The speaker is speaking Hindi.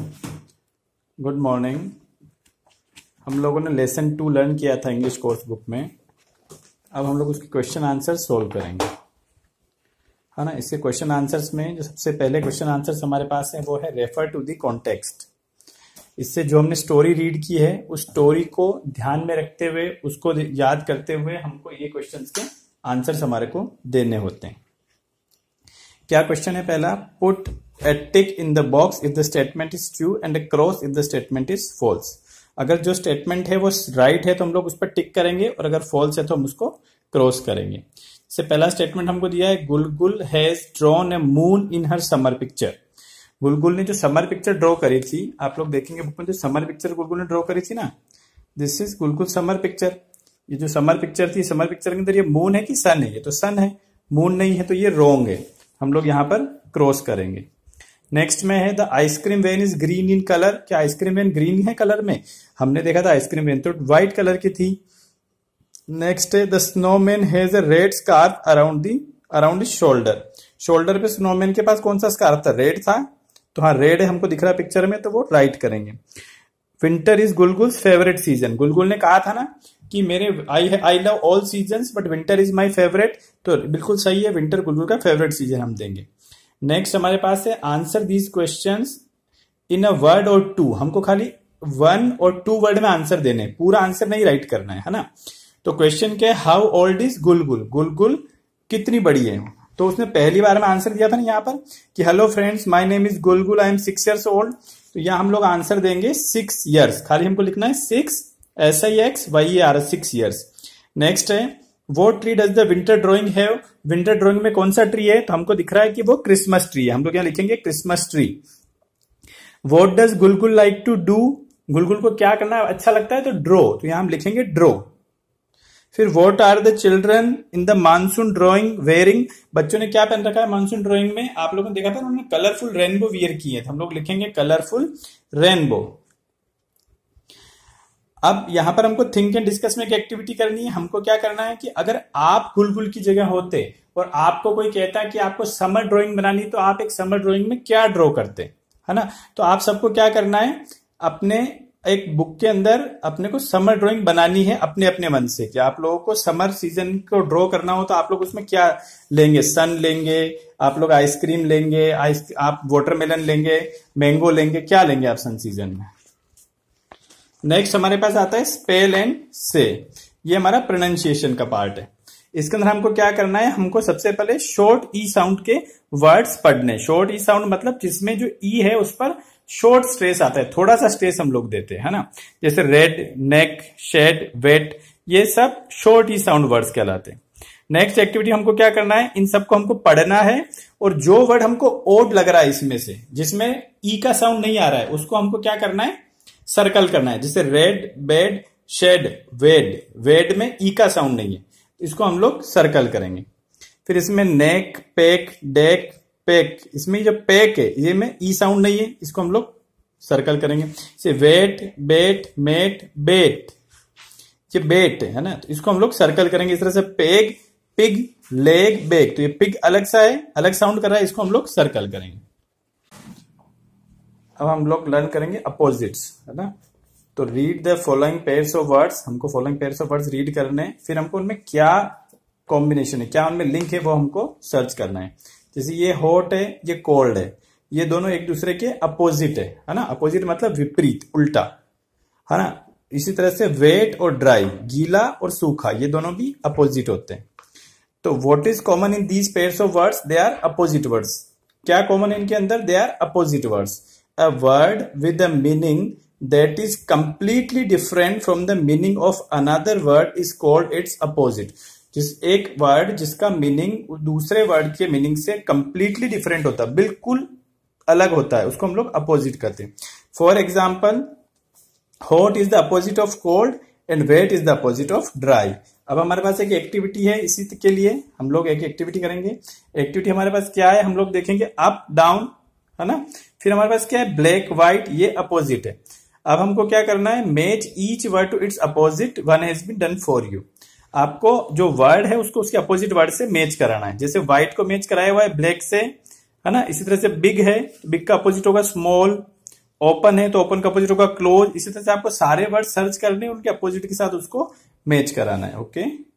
गुड मॉर्निंग हम लोगों ने लेसन टू लर्न किया था इंग्लिश कोर्स बुक में अब हम लोग उसके क्वेश्चन आंसर सोल्व करेंगे है हाँ ना इसके क्वेश्चन आंसर्स में जो सबसे पहले क्वेश्चन आंसर्स हमारे पास है वो है रेफर टू दी कॉन्टेक्स्ट इससे जो हमने स्टोरी रीड की है उस स्टोरी को ध्यान में रखते हुए उसको याद करते हुए हमको ये क्वेश्चन के आंसर्स हमारे को देने होते हैं क्या क्वेश्चन है पहला put a tick in the box if the statement is true and a cross if the statement is false अगर जो statement है वो right है तो हम लोग उस पर टिक करेंगे और अगर false है तो हम उसको क्रॉस करेंगे इससे पहला स्टेटमेंट हमको दिया है Gulgul has drawn a moon in her summer picture Gulgul ने जो समर पिक्चर ड्रॉ करी थी आप लोग देखेंगे बुक में जो समर पिक्चर गुलगुल ने ड्रॉ करी थी ना this is Gulgul summer picture ये जो समर पिक्चर थी समर पिक्चर के अंदर ये मून है कि सन है ये तो सन है मून नहीं है तो ये रोंग है हम लोग यहाँ पर क्रॉस करेंगे नेक्स्ट में है the ice cream van is green in colour क्या आइसक्रीम वैन ग्रीन है कलर में हमने देखा था आइसक्रीम वैन तो व्हाइट कलर की थी नेक्स्ट है the snowman has a red scarf around the around shoulder shoulder पे स्नोमैन के पास कौन सा स्कार्फ था रेड था तो हाँ रेड है हमको दिख रहा है पिक्चर में तो वो राइट करेंगे winter is Gulgul favourite season Gulgul ने कहा था ना कि मेरे I I love all season but winter is my favourite तो बिल्कुल सही है विंटर गुलगुल का फेवरेट सीजन हम देंगे नेक्स्ट हमारे पास है answer these questions in a word or two हमको खाली वन और टू वर्ड में आंसर देने पूरा आंसर नहीं राइट करना है है ना तो क्वेश्चन क्या है हाउ ओल्ड इज गुलगुल गुलगुल कितनी बड़ी है तो उसने पहली बार में आंसर दिया था ना यहाँ पर कि hello friends my name is Gulgul I am six years old तो यहाँ हम लोग आंसर देंगे सिक्स ईयर्स खाली हमको लिखना है six S I X Y R six years next है what tree does the winter drawing है विंटर ड्रॉइंग में कौन सा ट्री है तो हमको दिख रहा है कि वो क्रिसमस ट्री है हम लोग यहाँ लिखेंगे Christmas tree what does Gulgul like to do Gulgul को क्या करना अच्छा लगता है तो ड्रो तो यहाँ हम लिखेंगे ड्रो फिर what are the children in the monsoon drawing wearing बच्चों ने क्या पहन रखा है मानसून ड्रॉइंग में आप लोगों ने देखा था उन्होंने कलरफुल रेनबो वियर किए थे हम लोग लिखेंगे कलरफुल रेनबो अब यहां पर हमको थिंक एंड डिस्कस में एक एक्टिविटी करनी है हमको क्या करना है कि अगर आप गुलगुल की जगह होते और आपको कोई कहता है कि आपको समर ड्राइंग बनानी तो आप एक समर ड्राइंग में क्या ड्रॉ करते है ना तो आप सबको क्या करना है अपने एक बुक के अंदर अपने को समर ड्राइंग बनानी है अपने अपने मन से कि आप लोगों को समर सीजन को ड्रॉ करना हो तो आप लोग उसमें क्या लेंगे सन लेंगे आप लोग आइसक्रीम लेंगे आइस आप वाटरमेलन लेंगे मैंगो लेंगे क्या लेंगे आप सन सीजन में नेक्स्ट हमारे पास आता है स्पेल एंड से ये हमारा प्रोनाउंसिएशन का पार्ट है इसके अंदर हमको क्या करना है हमको सबसे पहले शॉर्ट ई साउंड के वर्ड्स पढ़ने शॉर्ट ई साउंड मतलब जिसमें जो ई e है उस पर शॉर्ट स्ट्रेस आता है थोड़ा सा स्ट्रेस हम लोग देते हैं ना जैसे रेड नेक शेड वेट ये सब शॉर्ट ई साउंड वर्ड्स कहलाते हैं नेक्स्ट एक्टिविटी हमको क्या करना है इन सबको हमको पढ़ना है और जो वर्ड हमको ओड लग रहा है इसमें से जिसमें ई e का साउंड नहीं आ रहा है उसको हमको क्या करना है सर्कल करना है जैसे red bed shed wed wed में ई e का साउंड नहीं है इसको हम लोग सर्कल करेंगे फिर इसमें नेक पेक डेक पेक इसमें जो पेक है ये में ई e साउंड नहीं है इसको हम लोग सर्कल करेंगे जैसे वेट बेट मेट बेट ये बेट है ना तो इसको हम लोग सर्कल करेंगे इस तरह से पेग पिग लेग बेग तो ये पिग अलग सा है अलग साउंड कर रहा है इसको हम लोग सर्कल करेंगे अब हम लोग लर्न करेंगे अपोजिट्स है ना तो read the following pairs of words हमको following pairs of words read करने फिर हमको उनमें क्या कॉम्बिनेशन है क्या उनमें लिंक है वो हमको सर्च करना है जैसे ये हॉट है ये कोल्ड है ये दोनों एक दूसरे के अपोजिट है है ना अपोजिट मतलब विपरीत उल्टा है ना इसी तरह से वेट और ड्राई गीला और सूखा ये दोनों भी अपोजिट होते हैं तो what is common in these pairs of words they are opposite words क्या कॉमन है इनके अंदर they are opposite words a word with a meaning that is completely different from the meaning of another word is called its opposite. जिस एक वर्ड जिसका मीनिंग दूसरे वर्ड के मीनिंग से कंप्लीटली डिफरेंट होता है बिल्कुल अलग होता है उसको हम लोग अपोजिट कहते हैं for example hot is the opposite of cold and wet is the opposite of dry अब हमारे पास एक एक्टिविटी है इसी के लिए हम लोग एक एक्टिविटी करेंगे एक्टिविटी हमारे पास क्या है हम लोग देखेंगे अप डाउन है ना फिर हमारे पास क्या है ब्लैक व्हाइट ये अपोजिट है अब हमको क्या करना है match each word to its opposite one has been done for you आपको जो वर्ड है उसको उसके अपोजिट वर्ड से मैच कराना है जैसे व्हाइट को मैच कराया हुआ है ब्लैक से है ना इसी तरह से बिग है बिग का अपोजिट होगा स्मॉल ओपन है तो ओपन का अपोजिट होगा क्लोज इसी तरह से आपको सारे वर्ड सर्च करने उनके अपोजिट के साथ उसको मैच कराना है ओके